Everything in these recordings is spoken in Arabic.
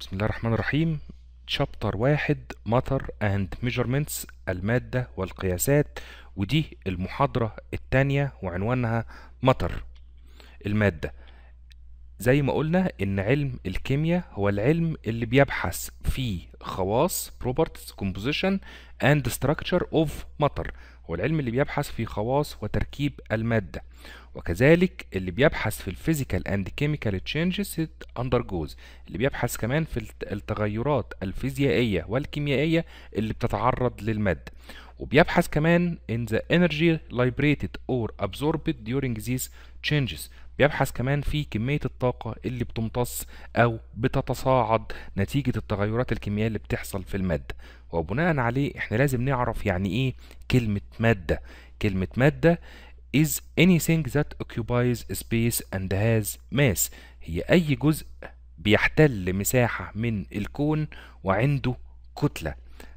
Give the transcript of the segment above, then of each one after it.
بسم الله الرحمن الرحيم شابتر واحد مطر اند ميجرمنتس المادة والقياسات ودي المحاضرة التانية وعنوانها مطر المادة زي ما قلنا ان علم الكيمياء هو العلم اللي بيبحث في خواص properties composition and structure of matter هو العلم اللي بيبحث في خواص وتركيب المادة وكذلك اللي بيبحث في الفيزيكال اند كيميكال تشينجز اندرجوز اللي بيبحث كمان في التغيرات الفيزيائية والكيميائية اللي بتتعرض للمادة وبيبحث كمان in the energy liberated or absorbed during these changes بيبحث كمان في كمية الطاقة اللي بتمتص أو بتتصاعد نتيجة التغيرات الكيميائية اللي بتحصل في المادة وبناء عليه احنا لازم نعرف يعني ايه كلمة مادة كلمة مادة is anything that occupies space and has mass هي أي جزء بيحتل مساحة من الكون وعنده كتلة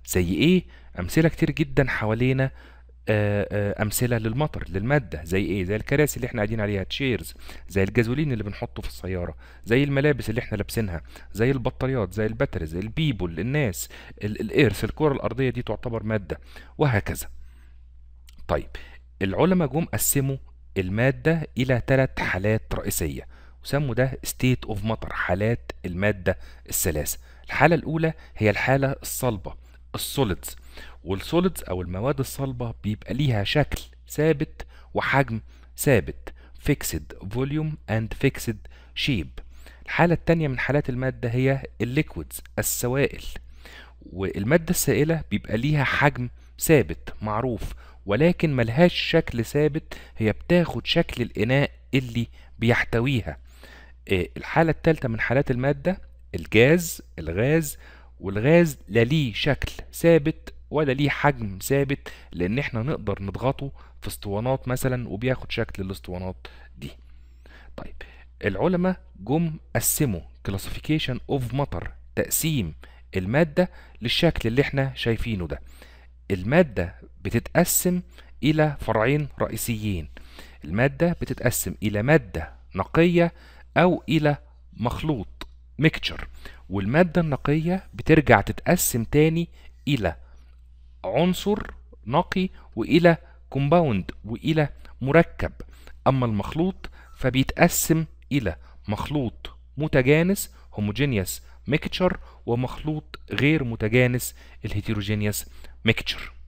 زي ايه امثله كتير جدا حوالينا آه، آه، امثله للمطر للماده زي ايه زي الكراسي اللي احنا قاعدين عليها تشيرز زي الجازولين اللي بنحطه في السياره زي الملابس اللي احنا لابسينها زي البطاريات زي الباتريز البيبل الناس الايرث الكره الارضيه دي تعتبر ماده وهكذا طيب العلماء جم قسموا الماده الى ثلاث حالات رئيسيه وسموا ده ستيت اوف مطر حالات الماده الثلاثه الحاله الاولى هي الحاله الصلبه السوليدز والسوليدز او المواد الصلبه بيبقى ليها شكل ثابت وحجم ثابت فيكسد فوليوم اند فيكسد شيب الحالة التانية من حالات المادة هي الليكويدز السوائل والمادة السائلة بيبقى ليها حجم ثابت معروف ولكن ملهاش شكل ثابت هي بتاخد شكل الإناء اللي بيحتويها آه، الحالة التالتة من حالات المادة الجاز الغاز والغاز لا ليه شكل ثابت ولا ليه حجم ثابت لان احنا نقدر نضغطه في اسطوانات مثلا وبياخد شكل الاسطوانات دي طيب العلماء جم قسموا كلاسيفيكيشن اوف مطر تقسيم المادة للشكل اللي احنا شايفينه ده المادة بتتقسم إلى فرعين رئيسيين المادة بتتقسم إلى مادة نقية أو إلى مخلوط ميكشر والمادة النقية بترجع تتقسم تاني إلى عنصر نقي والى كومباوند والى مركب اما المخلوط فبيتقسم الى مخلوط متجانس هوموجينيوس ميكتشر ومخلوط غير متجانس الهيتروجينيوس ميكتشر